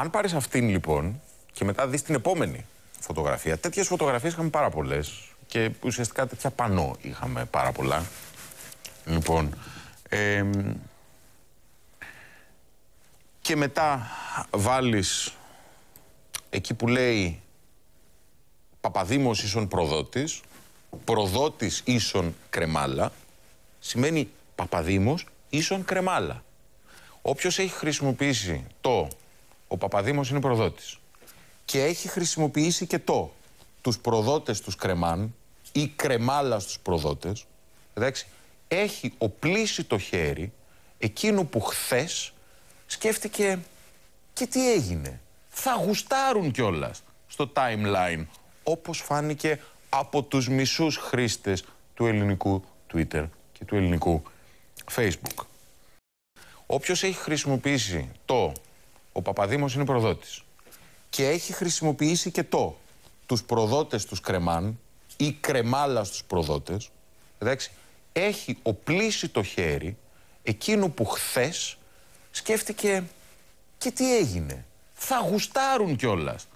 Αν πάρεις αυτήν λοιπόν και μετά δεις την επόμενη φωτογραφία, τέτοιες φωτογραφίες είχαμε πάρα πολλές και ουσιαστικά τέτοια πανό είχαμε πάρα πολλά. Λοιπόν. και μετά βάλεις εκεί που λέει Παπαδήμος ίσον προδότης, προδότης ίσον κρεμάλα, σημαίνει Παπαδήμος ίσον κρεμάλα. Όποιος έχει χρησιμοποιήσει το ο Παπαδήμος είναι προδότης. Και έχει χρησιμοποιήσει και το τους προδότες τους κρεμάν ή κρεμάλα τους προδότες. Εντάξει, έχει οπλίσει το χέρι εκείνο που χθες. σκέφτηκε και τι έγινε. Θα γουστάρουν κιόλας στο timeline όπως φάνηκε από τους μισούς χρήστες του ελληνικού Twitter και του ελληνικού Facebook. Όποιος έχει χρησιμοποιήσει το ο Παπαδήμος είναι προδότης. Και έχει χρησιμοποιήσει και το. Τους προδότες τους κρεμάν ή κρεμάλα στους προδότες. Εντάξει. Έχει οπλίσει το χέρι εκείνο που χθες σκέφτηκε και τι έγινε. Θα γουστάρουν κιόλας.